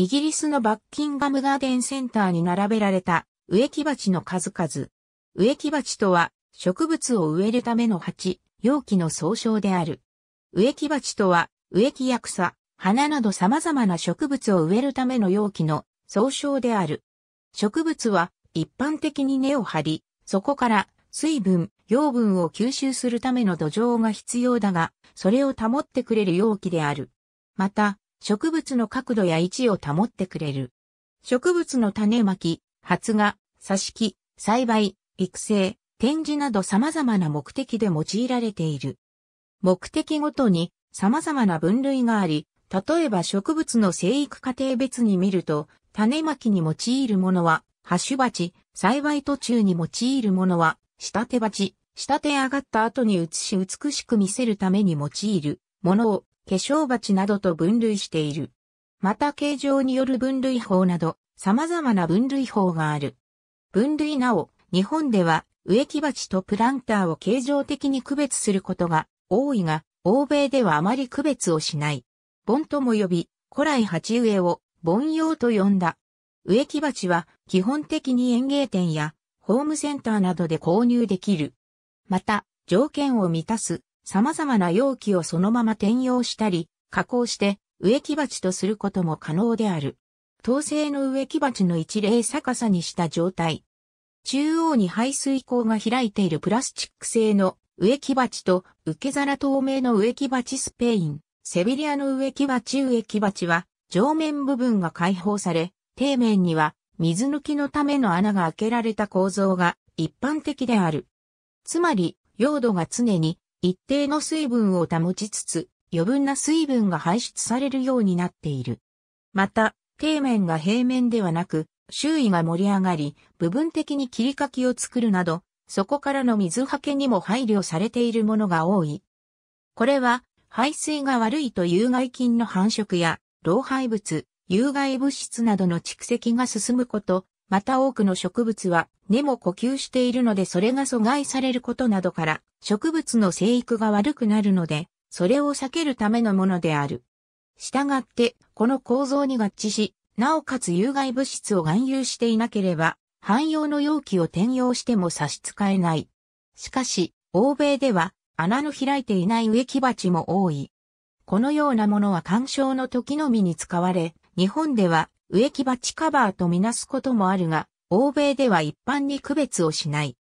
イギリスのバッキンガムガーデンセンターに並べられた植木鉢の数々。植木鉢とは植物を植えるための鉢、容器の総称である。植木鉢とは植木や草、花など様々な植物を植えるための容器の総称である。植物は一般的に根を張り、そこから水分、養分を吸収するための土壌が必要だが、それを保ってくれる容器である。また、植物の角度や位置を保ってくれる。植物の種まき、発芽、挿し木、栽培、育成、展示など様々な目的で用いられている。目的ごとに様々な分類があり、例えば植物の生育過程別に見ると、種まきに用いるものは、ハッシュ鉢、栽培途中に用いるものは、仕立て鉢、仕立て上がった後に移し美しく見せるために用いるものを、化粧鉢などと分類している。また形状による分類法など、様々な分類法がある。分類なお、日本では植木鉢とプランターを形状的に区別することが多いが、欧米ではあまり区別をしない。盆とも呼び、古来鉢植えを盆用と呼んだ。植木鉢は基本的に園芸店やホームセンターなどで購入できる。また、条件を満たす様々な容器をそのまま転用したり、加工して植木鉢とすることも可能である。陶製の植木鉢の一例逆さにした状態。中央に排水口が開いているプラスチック製の植木鉢と受け皿透明の植木鉢スペイン、セビリアの植木鉢植木鉢は上面部分が解放され、底面には水抜きのための穴が開けられた構造が一般的である。つまり、用土が常に一定の水分を保ちつつ、余分な水分が排出されるようになっている。また、底面が平面ではなく、周囲が盛り上がり、部分的に切り欠きを作るなど、そこからの水はけにも配慮されているものが多い。これは、排水が悪いと有害菌の繁殖や、老廃物、有害物質などの蓄積が進むこと、また多くの植物は根も呼吸しているのでそれが阻害されることなどから、植物の生育が悪くなるので、それを避けるためのものである。従って、この構造に合致し、なおかつ有害物質を含有していなければ、汎用の容器を転用しても差し支えない。しかし、欧米では穴の開いていない植木鉢も多い。このようなものは干渉の時のみに使われ、日本では植木鉢カバーとみなすこともあるが、欧米では一般に区別をしない。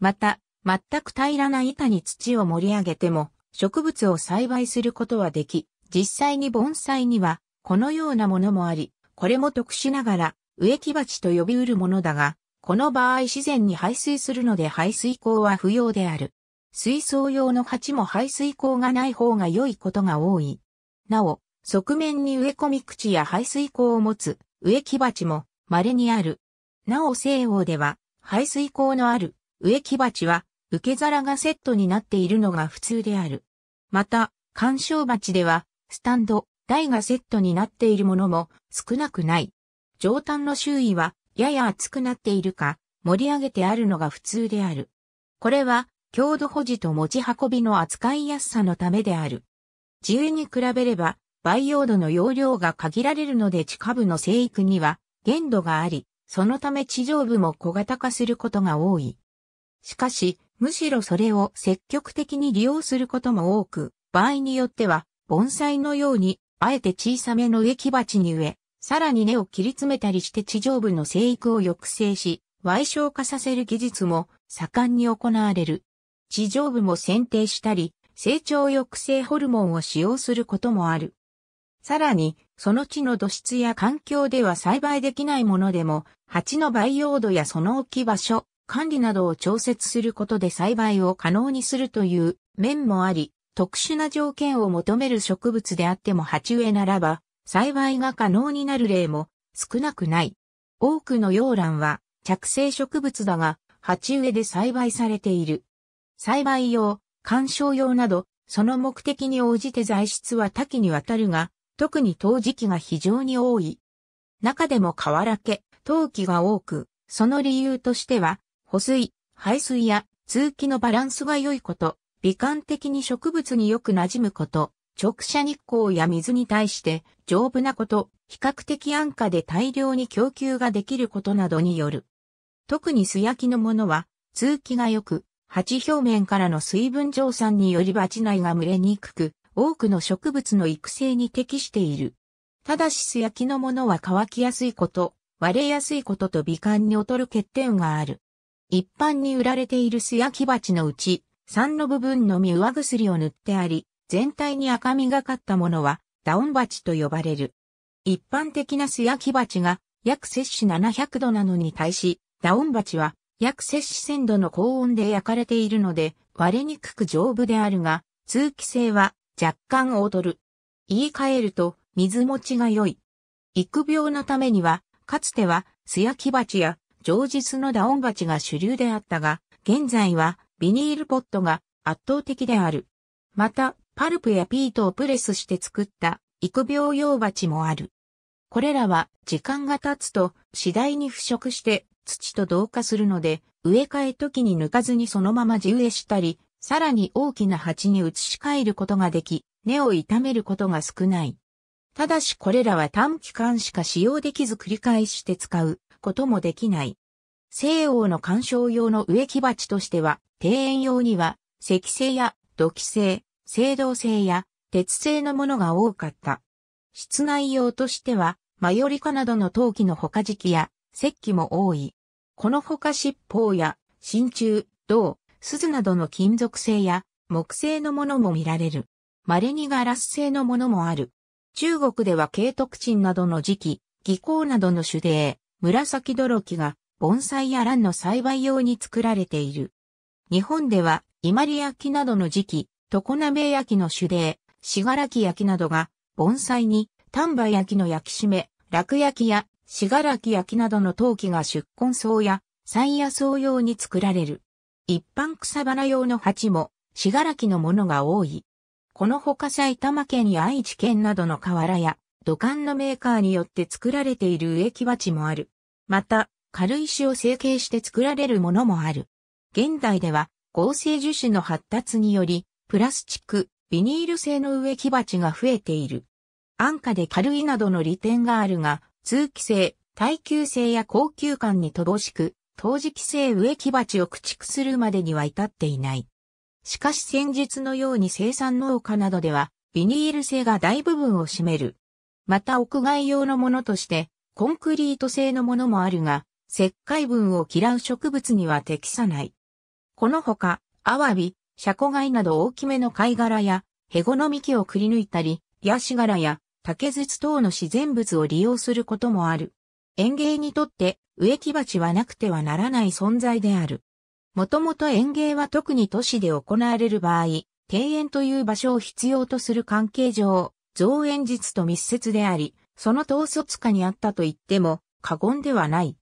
また、全く平らな板に土を盛り上げても植物を栽培することはでき、実際に盆栽にはこのようなものもあり、これも特殊ながら植木鉢と呼びうるものだが、この場合自然に排水するので排水口は不要である。水槽用の鉢も排水口がない方が良いことが多い。なお、側面に植え込み口や排水口を持つ植木鉢も稀にある。なお西欧では排水口のある植木鉢は受け皿がセットになっているのが普通である。また、干渉鉢では、スタンド、台がセットになっているものも少なくない。上端の周囲は、やや厚くなっているか、盛り上げてあるのが普通である。これは、強度保持と持ち運びの扱いやすさのためである。自由に比べれば、培養土の容量が限られるので地下部の生育には限度があり、そのため地上部も小型化することが多い。しかし、むしろそれを積極的に利用することも多く、場合によっては、盆栽のように、あえて小さめの植木鉢に植え、さらに根を切り詰めたりして地上部の生育を抑制し、矮小化させる技術も盛んに行われる。地上部も剪定したり、成長抑制ホルモンを使用することもある。さらに、その地の土質や環境では栽培できないものでも、鉢の培養土やその置き場所、管理などを調節することで栽培を可能にするという面もあり、特殊な条件を求める植物であっても鉢植えならば、栽培が可能になる例も少なくない。多くの洋蘭は着生植物だが、鉢植えで栽培されている。栽培用、観賞用など、その目的に応じて材質は多岐にわたるが、特に陶磁器が非常に多い。中でも瓦家、陶器が多く、その理由としては、保水、排水や通気のバランスが良いこと、美観的に植物によく馴染むこと、直射日光や水に対して丈夫なこと、比較的安価で大量に供給ができることなどによる。特に素焼きのものは、通気が良く、鉢表面からの水分蒸散により鉢内が蒸れにくく、多くの植物の育成に適している。ただし素焼きのものは乾きやすいこと、割れやすいことと美観に劣る欠点がある。一般に売られている素焼き鉢のうち、3の部分のみ上薬を塗ってあり、全体に赤みがかったものは、ダオン鉢と呼ばれる。一般的な素焼き鉢が、約摂氏700度なのに対し、ダオン鉢は、約摂氏1000度の高温で焼かれているので、割れにくく丈夫であるが、通気性は若干劣る。言い換えると、水持ちが良い。育病のためには、かつては、素焼き鉢や上実のダオン鉢が主流であったが、現在はビニールポットが圧倒的である。また、パルプやピートをプレスして作った育苗用鉢もある。これらは時間が経つと次第に腐食して土と同化するので、植え替え時に抜かずにそのまま地植えしたり、さらに大きな鉢に移し替えることができ、根を傷めることが少ない。ただしこれらは短期間しか使用できず繰り返して使うこともできない。西欧の観賞用の植木鉢としては、庭園用には、石製や土器製、青銅製や鉄製のものが多かった。室内用としては、マヨリカなどの陶器のほか時期や石器も多い。このほか七宝や真鍮、銅、鈴などの金属製や木製のものも見られる。稀にガラス製のものもある。中国では慶徳鎮などの時期、技巧などの手芸、紫泥木が盆栽や蘭の栽培用に作られている。日本では、伊万里焼きなどの時期、常滑焼きの手例、らき焼きなどが、盆栽に、丹波焼きの焼き締め、落焼きや、しがらき焼きなどの陶器が出根草や、山野草用に作られる。一般草花用の鉢も、しがらきのものが多い。この他埼玉県や愛知県などの河原や、土管のメーカーによって作られている植木鉢もある。また、軽石を成形して作られるものもある。現代では合成樹脂の発達により、プラスチック、ビニール製の植木鉢が増えている。安価で軽いなどの利点があるが、通気性、耐久性や高級感に乏しく、陶磁器製植木鉢を駆逐するまでには至っていない。しかし先日のように生産農家などでは、ビニール製が大部分を占める。また屋外用のものとして、コンクリート製のものもあるが、石灰分を嫌う植物には適さない。このほか、アワビ、シャコガイなど大きめの貝殻や、ヘゴの幹をくり抜いたり、ヤシ殻や竹筒等の自然物を利用することもある。園芸にとって植木鉢はなくてはならない存在である。もともと園芸は特に都市で行われる場合、庭園という場所を必要とする関係上、造園術と密接であり、その統率下にあったと言っても過言ではない。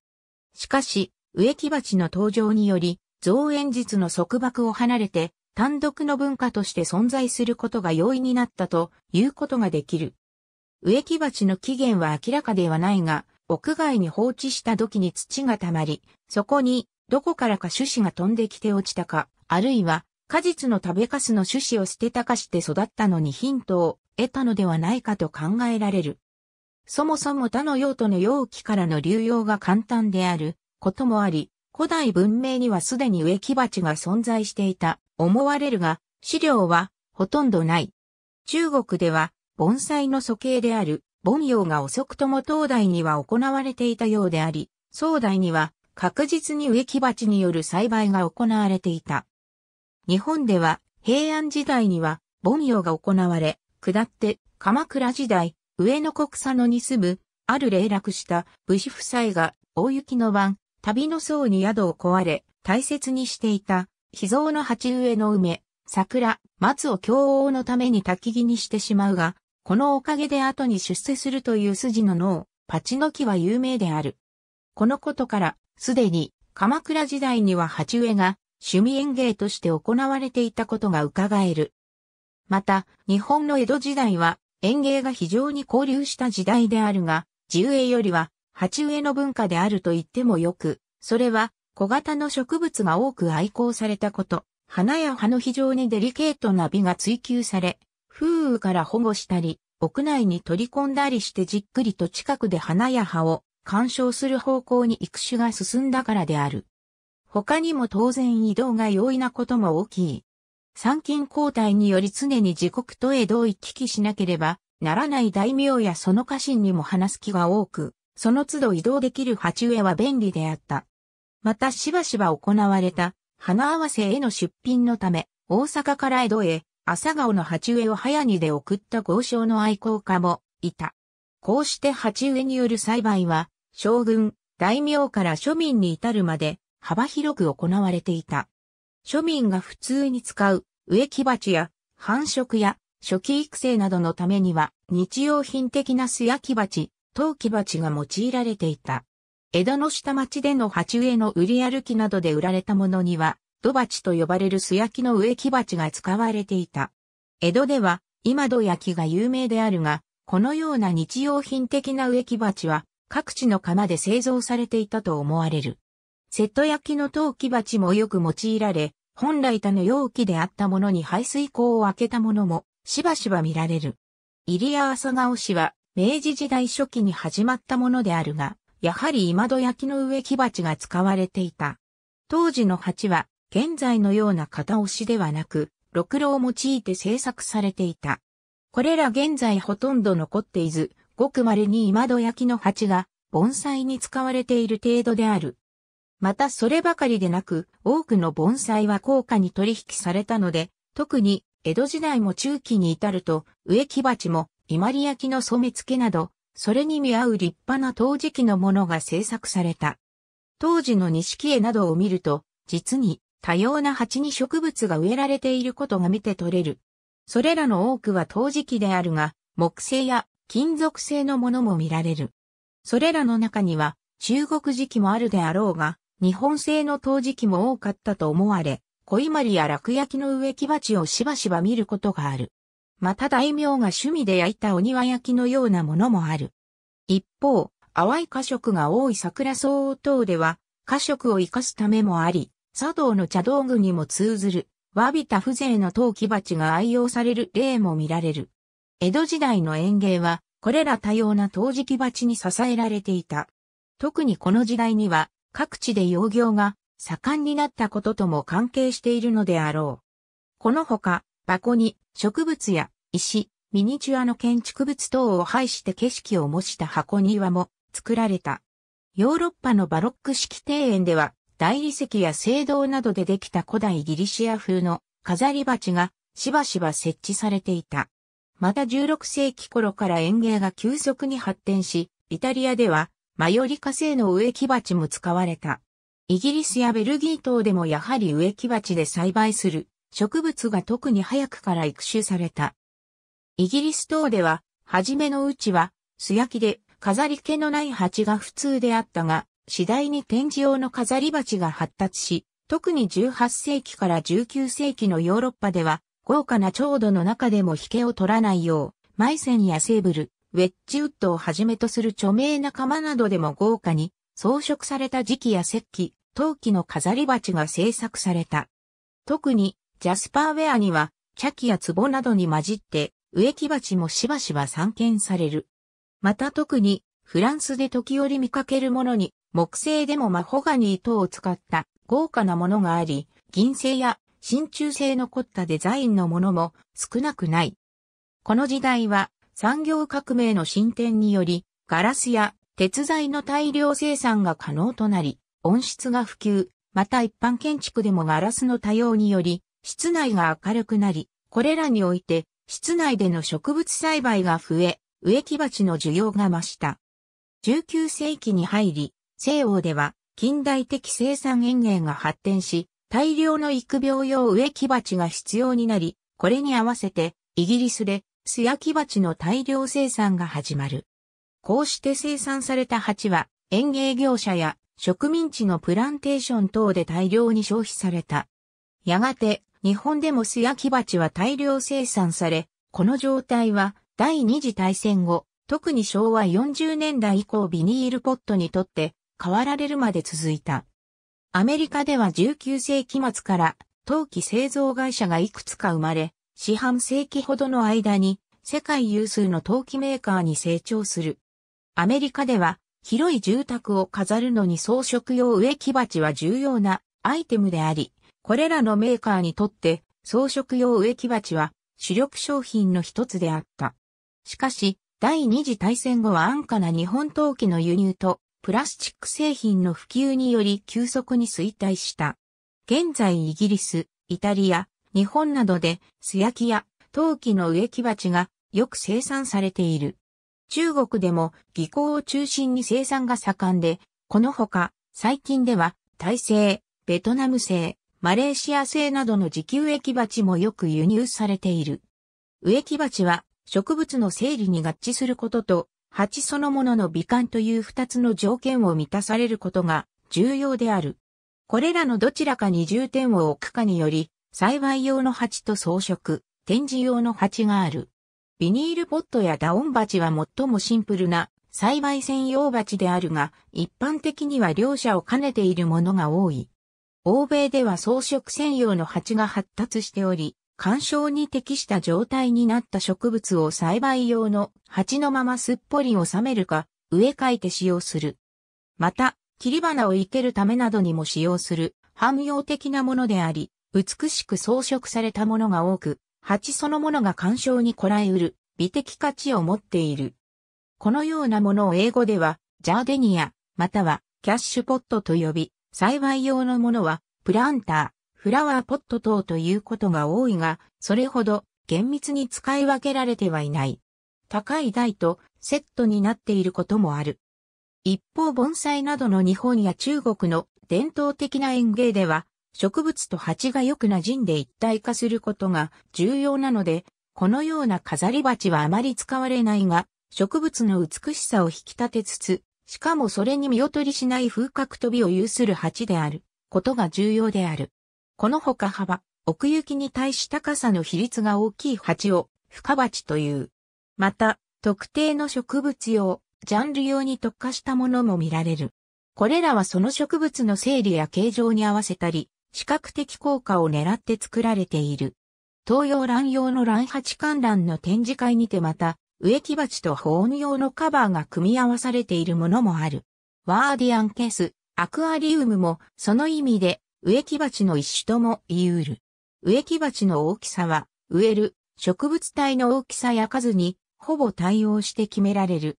しかし、植木鉢の登場により、造園術の束縛を離れて、単独の文化として存在することが容易になったということができる。植木鉢の起源は明らかではないが、屋外に放置した土器に土が溜まり、そこにどこからか種子が飛んできて落ちたか、あるいは果実の食べかすの種子を捨てたかして育ったのにヒントを得たのではないかと考えられる。そもそも他の用途の容器からの流用が簡単であることもあり、古代文明にはすでに植木鉢が存在していた思われるが、資料はほとんどない。中国では盆栽の素形である盆葉が遅くとも東大には行われていたようであり、宋代には確実に植木鉢による栽培が行われていた。日本では平安時代には盆葉が行われ、下って、鎌倉時代、上野国佐野に住む、ある霊落した武士夫妻が、大雪の晩、旅の層に宿を壊れ、大切にしていた、秘蔵の鉢植えの梅、桜、松を共王のために焚き木にしてしまうが、このおかげで後に出世するという筋の脳、パチの木は有名である。このことから、すでに、鎌倉時代には鉢植えが、趣味園芸として行われていたことが伺える。また、日本の江戸時代は園芸が非常に交流した時代であるが、地植えよりは鉢植えの文化であると言ってもよく、それは小型の植物が多く愛好されたこと、花や葉の非常にデリケートな美が追求され、風雨から保護したり、屋内に取り込んだりしてじっくりと近くで花や葉を鑑賞する方向に育種が進んだからである。他にも当然移動が容易なことも大きい。参勤交代により常に自国と江戸を行き来しなければならない大名やその家臣にも話す気が多く、その都度移動できる鉢植えは便利であった。またしばしば行われた花合わせへの出品のため、大阪から江戸へ朝顔の鉢植えを早にで送った豪商の愛好家もいた。こうして鉢植えによる栽培は、将軍、大名から庶民に至るまで幅広く行われていた。庶民が普通に使う植木鉢や繁殖や初期育成などのためには日用品的な素焼き鉢、陶器鉢が用いられていた。江戸の下町での鉢植えの売り歩きなどで売られたものには、土鉢と呼ばれる素焼きの植木鉢が使われていた。江戸では今土焼きが有名であるが、このような日用品的な植木鉢は各地の窯で製造されていたと思われる。セット焼きの陶器鉢もよく用いられ、本来他の容器であったものに排水口を開けたものも、しばしば見られる。入谷朝顔氏は、明治時代初期に始まったものであるが、やはり今戸焼きの植木鉢が使われていた。当時の鉢は、現在のような型押しではなく、ろくろを用いて製作されていた。これら現在ほとんど残っていず、ごく稀に今戸焼きの鉢が盆栽に使われている程度である。またそればかりでなく、多くの盆栽は高価に取引されたので、特に江戸時代も中期に至ると、植木鉢も伊万里焼の染付など、それに見合う立派な陶磁器のものが製作された。当時の錦絵などを見ると、実に多様な鉢に植物が植えられていることが見て取れる。それらの多くは陶磁器であるが、木製や金属製のものも見られる。それらの中には中国磁器もあるであろうが、日本製の陶磁器も多かったと思われ、小いまりや落焼きの植木鉢をしばしば見ることがある。また大名が趣味で焼いたお庭焼きのようなものもある。一方、淡い花色が多い桜草等では、花色を生かすためもあり、茶道の茶道具にも通ずる、わびた風情の陶器鉢が愛用される例も見られる。江戸時代の園芸は、これら多様な陶磁器鉢に支えられていた。特にこの時代には、各地で養業が盛んになったこととも関係しているのであろう。このほか、箱に植物や石、ミニチュアの建築物等を配して景色を模した箱庭も作られた。ヨーロッパのバロック式庭園では、大理石や青銅などでできた古代ギリシア風の飾り鉢がしばしば設置されていた。また16世紀頃から園芸が急速に発展し、イタリアではマヨリカ製の植木鉢も使われた。イギリスやベルギー等でもやはり植木鉢で栽培する植物が特に早くから育種された。イギリス等では、初めのうちは素焼きで飾り気のない鉢が普通であったが、次第に展示用の飾り鉢が発達し、特に18世紀から19世紀のヨーロッパでは、豪華な調度の中でも引けを取らないよう、マイセンやセーブル、ウェッジウッドをはじめとする著名な釜などでも豪華に装飾された磁器や石器、陶器の飾り鉢が製作された。特にジャスパーウェアには茶器や壺などに混じって植木鉢もしばしば散見される。また特にフランスで時折見かけるものに木製でもマホガニ糸を使った豪華なものがあり、銀製や真鍮製の凝ったデザインのものも少なくない。この時代は産業革命の進展により、ガラスや鉄材の大量生産が可能となり、温室が普及、また一般建築でもガラスの多用により、室内が明るくなり、これらにおいて、室内での植物栽培が増え、植木鉢の需要が増した。19世紀に入り、西欧では近代的生産園芸が発展し、大量の育苗用植木鉢が必要になり、これに合わせてイギリスで素焼き鉢の大量生産が始まる。こうして生産された鉢は、園芸業者や植民地のプランテーション等で大量に消費された。やがて、日本でも素焼き鉢は大量生産され、この状態は第二次大戦後、特に昭和40年代以降ビニールポットにとって変わられるまで続いた。アメリカでは19世紀末から陶器製造会社がいくつか生まれ、四半世紀ほどの間に世界有数の陶器メーカーに成長する。アメリカでは広い住宅を飾るのに装飾用植木鉢は重要なアイテムであり、これらのメーカーにとって装飾用植木鉢は主力商品の一つであった。しかし、第二次大戦後は安価な日本陶器の輸入とプラスチック製品の普及により急速に衰退した。現在イギリス、イタリア、日本などで素焼きや陶器の植木鉢がよく生産されている。中国でも技巧を中心に生産が盛んで、このほか最近ではタイ製、ベトナム製、マレーシア製などの自給植木鉢もよく輸入されている。植木鉢は植物の整理に合致することと、鉢そのものの美観という二つの条件を満たされることが重要である。これらのどちらかに重点を置くかにより、栽培用の鉢と装飾、展示用の鉢がある。ビニールポットやダオン鉢は最もシンプルな栽培専用鉢であるが、一般的には両者を兼ねているものが多い。欧米では装飾専用の鉢が発達しており、干渉に適した状態になった植物を栽培用の鉢のまますっぽり収めるか、植え替えて使用する。また、切り花を生けるためなどにも使用する、汎用的なものであり、美しく装飾されたものが多く、鉢そのものが干渉にこらえうる美的価値を持っている。このようなものを英語では、ジャーデニア、またはキャッシュポットと呼び、栽培用のものは、プランター、フラワーポット等ということが多いが、それほど厳密に使い分けられてはいない。高い台とセットになっていることもある。一方盆栽などの日本や中国の伝統的な園芸では植物と蜂がよく馴染んで一体化することが重要なので、このような飾り鉢はあまり使われないが、植物の美しさを引き立てつつ、しかもそれに見劣りしない風格飛びを有する鉢である、ことが重要である。この他幅、奥行きに対し高さの比率が大きい鉢を、深鉢という。また、特定の植物用、ジャンル用に特化したものも見られる。これらはその植物の整理や形状に合わせたり、視覚的効果を狙って作られている。東洋乱用の乱八観覧の展示会にてまた、植木鉢と保温用のカバーが組み合わされているものもある。ワーディアンケース、アクアリウムもその意味で植木鉢の一種とも言い得る。植木鉢の大きさは、植える植物体の大きさや数にほぼ対応して決められる。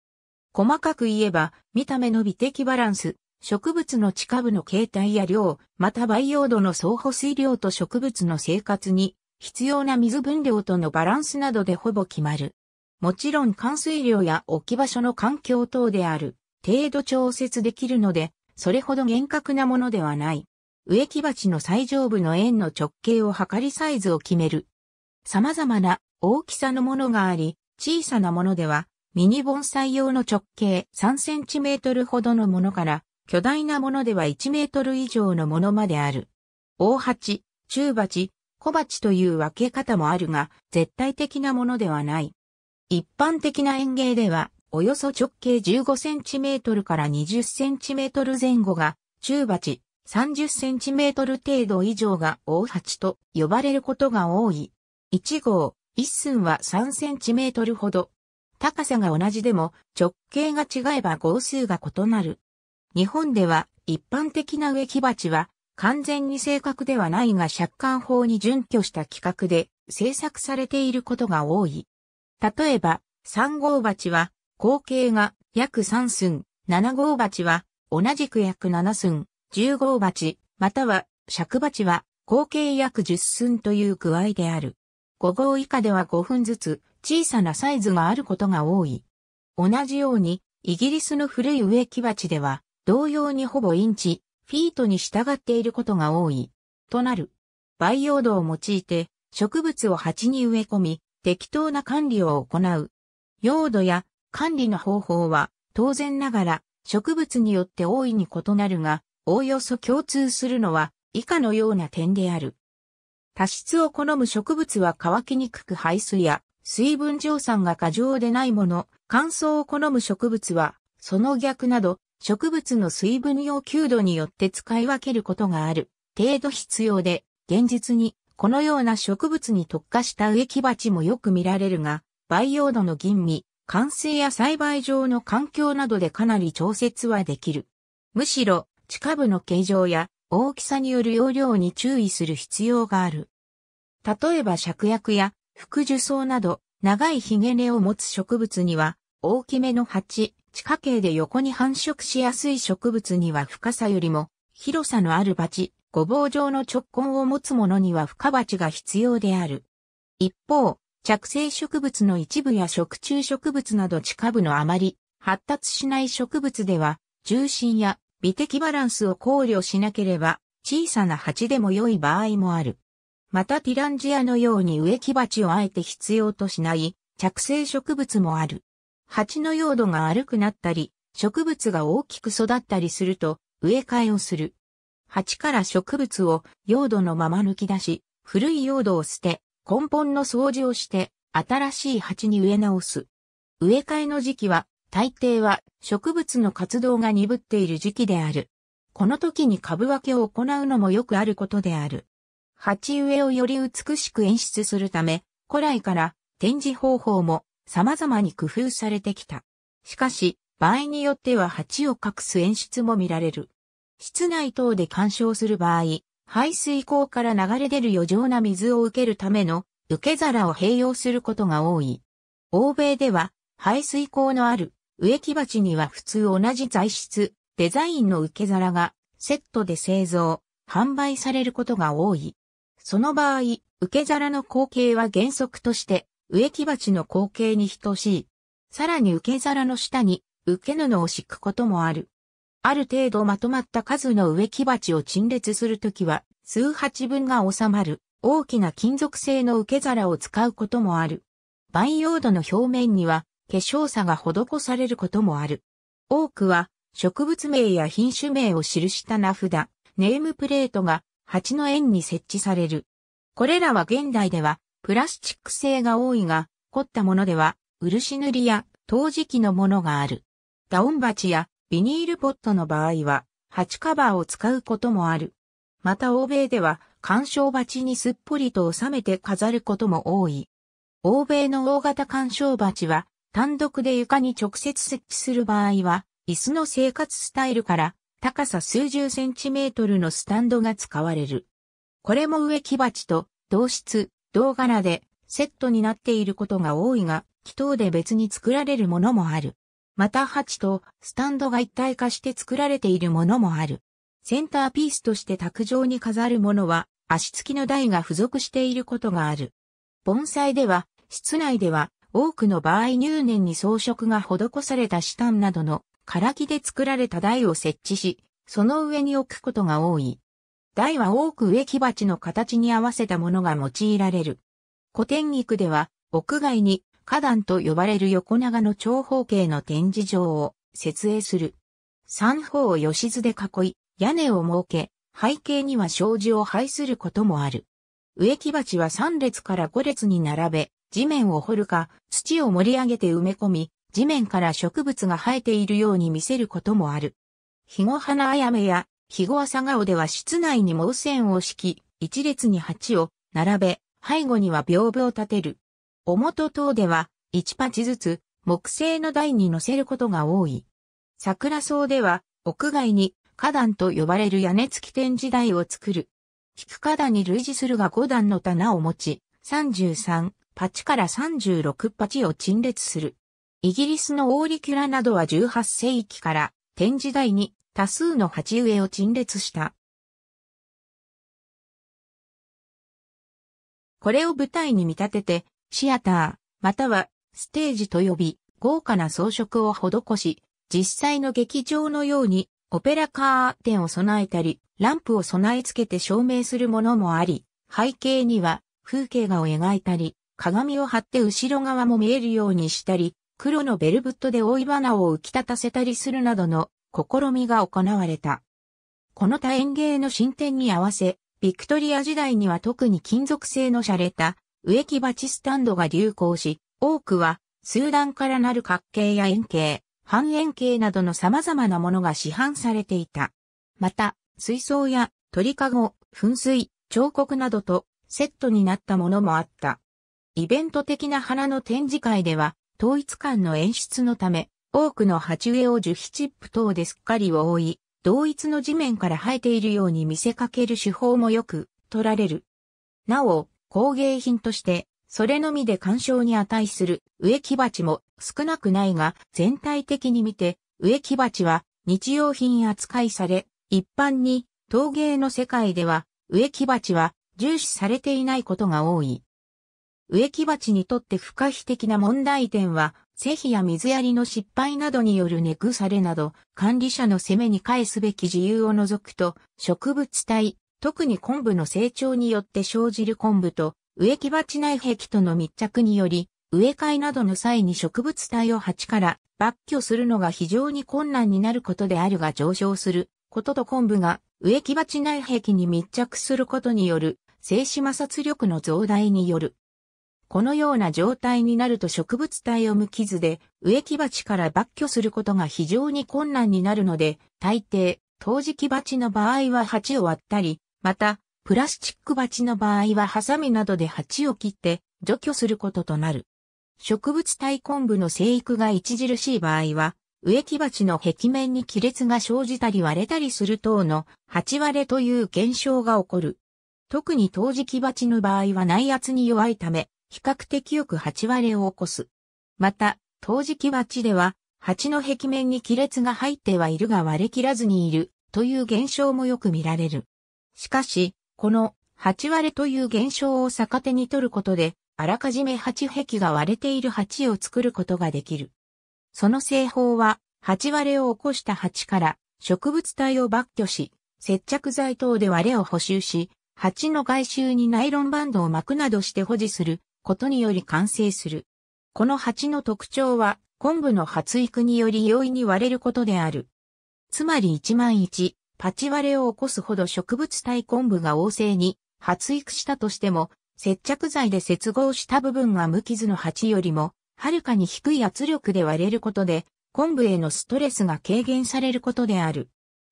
細かく言えば、見た目の美的バランス、植物の地下部の形態や量、また培養土の相補水量と植物の生活に必要な水分量とのバランスなどでほぼ決まる。もちろん換水量や置き場所の環境等である程度調節できるので、それほど厳格なものではない。植木鉢の最上部の円の直径を測りサイズを決める。様々な大きさのものがあり、小さなものではミニ盆栽用の直径3センチメートルほどのものから巨大なものでは1メートル以上のものまである。大鉢、中鉢、小鉢という分け方もあるが、絶対的なものではない。一般的な園芸では、およそ直径1 5トルから2 0トル前後が中鉢、3 0トル程度以上が大鉢と呼ばれることが多い。1号、1寸は3トルほど。高さが同じでも直径が違えば号数が異なる。日本では一般的な植木鉢は完全に正確ではないが借款法に準拠した規格で製作されていることが多い。例えば、3号鉢は口径が約3寸、7号鉢は同じく約7寸、10号鉢、または尺鉢は口径約10寸という具合である。5号以下では5分ずつ小さなサイズがあることが多い。同じように、イギリスの古い植木鉢では、同様にほぼインチ、フィートに従っていることが多い。となる。培養土を用いて植物を鉢に植え込み、適当な管理を行う。用土や管理の方法は当然ながら植物によって大いに異なるが、おおよそ共通するのは以下のような点である。多湿を好む植物は乾きにくく排水や水分蒸散が過剰でないもの、乾燥を好む植物はその逆など植物の水分要求度によって使い分けることがある程度必要で、現実にこのような植物に特化した植木鉢もよく見られるが、培養土の吟味、完成や栽培上の環境などでかなり調節はできる。むしろ、地下部の形状や大きさによる容量に注意する必要がある。例えば芍薬や副樹草など長いヒゲ根を持つ植物には大きめの鉢、地下茎で横に繁殖しやすい植物には深さよりも広さのある鉢、ごぼう状の直根を持つものには深鉢が必要である。一方、着生植物の一部や食虫植物など地下部のあまり発達しない植物では、重心や美的バランスを考慮しなければ、小さな鉢でも良い場合もある。またティランジアのように植木鉢をあえて必要としない着生植物もある。鉢の用土が悪くなったり、植物が大きく育ったりすると、植え替えをする。鉢から植物を用土のまま抜き出し、古い用土を捨て、根本の掃除をして、新しい鉢に植え直す。植え替えの時期は、大抵は植物の活動が鈍っている時期である。この時に株分けを行うのもよくあることである。鉢植えをより美しく演出するため、古来から展示方法も様々に工夫されてきた。しかし、場合によっては鉢を隠す演出も見られる。室内等で干渉する場合、排水口から流れ出る余剰な水を受けるための受け皿を併用することが多い。欧米では排水口のある植木鉢には普通同じ材質、デザインの受け皿がセットで製造、販売されることが多い。その場合、受け皿の口径は原則として植木鉢の光景に等しい。さらに受け皿の下に受け布を敷くこともある。ある程度まとまった数の植木鉢を陳列するときは、数八分が収まる大きな金属製の受け皿を使うこともある。培養土の表面には化粧差が施されることもある。多くは植物名や品種名を記した名札、ネームプレートが鉢の円に設置される。これらは現代ではプラスチック製が多いが、凝ったものでは、漆塗りや陶磁器のものがある。ダオン鉢やビニールポットの場合は、鉢カバーを使うこともある。また欧米では、干渉鉢にすっぽりと収めて飾ることも多い。欧米の大型干渉鉢は、単独で床に直接設置する場合は、椅子の生活スタイルから高さ数十センチメートルのスタンドが使われる。これも植木鉢と同質、銅柄でセットになっていることが多いが、祈祷で別に作られるものもある。また鉢とスタンドが一体化して作られているものもある。センターピースとして卓上に飾るものは足付きの台が付属していることがある。盆栽では、室内では多くの場合入念に装飾が施されたシタンなどの唐木で作られた台を設置し、その上に置くことが多い。台は多く植木鉢の形に合わせたものが用いられる。古典菊では、屋外に花壇と呼ばれる横長の長方形の展示場を設営する。三方を吉図で囲い、屋根を設け、背景には障子を配することもある。植木鉢は3列から5列に並べ、地面を掘るか、土を盛り上げて埋め込み、地面から植物が生えているように見せることもある。ヒゴ花あやめや日後朝顔では室内に毛線を敷き、一列に鉢を並べ、背後には屏風を立てる。と等では、一鉢ずつ、木製の台に乗せることが多い。桜草では、屋外に花壇と呼ばれる屋根付き展示台を作る。く花壇に類似するが五段の棚を持ち、33、三鉢から36六鉢を陳列する。イギリスのオーリキュラなどは18世紀から展示台に多数の鉢植えを陳列した。これを舞台に見立てて、シアター、またはステージと呼び、豪華な装飾を施し、実際の劇場のようにオペラカーテンを備えたり、ランプを備え付けて照明するものもあり、背景には風景画を描いたり、鏡を張って後ろ側も見えるようにしたり、黒のベルブットで追い花を浮き立たせたりするなどの試みが行われた。この多園芸の進展に合わせ、ビクトリア時代には特に金属製の洒落た植木鉢スタンドが流行し、多くは数段からなる角形や円形、半円形などの様々なものが市販されていた。また、水槽や鳥かご、噴水、彫刻などとセットになったものもあった。イベント的な花の展示会では、統一感の演出のため、多くの鉢植えを樹皮チップ等ですっかり覆い、同一の地面から生えているように見せかける手法もよく取られる。なお、工芸品として、それのみで干渉に値する植木鉢も少なくないが、全体的に見て、植木鉢は日用品扱いされ、一般に陶芸の世界では植木鉢は重視されていないことが多い。植木鉢にとって不可避的な問題点は、施肥や水やりの失敗などによる根腐れなど、管理者の攻めに返すべき自由を除くと、植物体、特に昆布の成長によって生じる昆布と、植木鉢内壁との密着により、植え替えなどの際に植物体を鉢から抜去するのが非常に困難になることであるが上昇することと昆布が植木鉢内壁に密着することによる静止摩擦力の増大によるこのような状態になると植物体を無傷で植木鉢から抜去することが非常に困難になるので、大抵、陶磁器鉢の場合は鉢を割ったり、また、プラスチック鉢の場合はハサミなどで鉢を切って除去することとなる。植物体昆布の生育が著しい場合は、植木鉢の壁面に亀裂が生じたり割れたりする等の鉢割れという現象が起こる。特に陶磁器鉢の場合は内圧に弱いため、比較的よく蜂割れを起こす。また、陶磁器鉢では、鉢の壁面に亀裂が入ってはいるが割れ切らずにいるという現象もよく見られる。しかし、この蜂割れという現象を逆手に取ることで、あらかじめ鉢壁が割れている鉢を作ることができる。その製法は、蜂割れを起こした鉢から植物体を抜去し、接着剤等で割れを補修し、鉢の外周にナイロンバンドを巻くなどして保持することにより完成する。この蜂の特徴は、昆布の発育により容易に割れることである。つまり1万1、パチ割れを起こすほど植物体昆布が旺盛に発育したとしても、接着剤で接合した部分が無傷の鉢よりも、はるかに低い圧力で割れることで、昆布へのストレスが軽減されることである。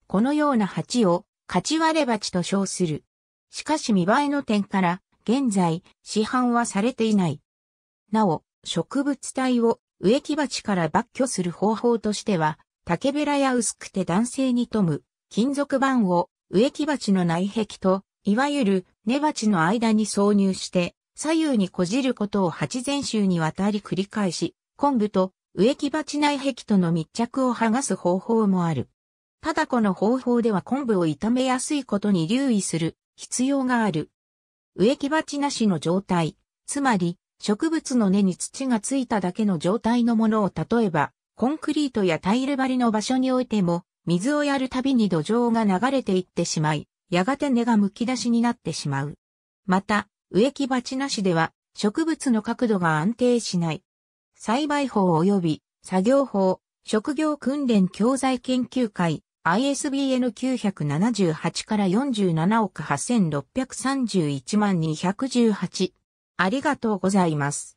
このような鉢を、カチ割れ鉢と称する。しかし見栄えの点から、現在、市販はされていない。なお、植物体を植木鉢から抜去する方法としては、竹べらや薄くて男性に富む金属板を植木鉢の内壁と、いわゆる根鉢の間に挿入して、左右にこじることを8前週にわたり繰り返し、昆布と植木鉢内壁との密着を剥がす方法もある。ただこの方法では昆布を傷めやすいことに留意する必要がある。植木鉢なしの状態、つまり植物の根に土がついただけの状態のものを例えば、コンクリートやタイル張りの場所においても、水をやるたびに土壌が流れていってしまい、やがて根が剥き出しになってしまう。また、植木鉢なしでは、植物の角度が安定しない。栽培法及び作業法、職業訓練教材研究会、ISBN 978から47億8631万218。ありがとうございます。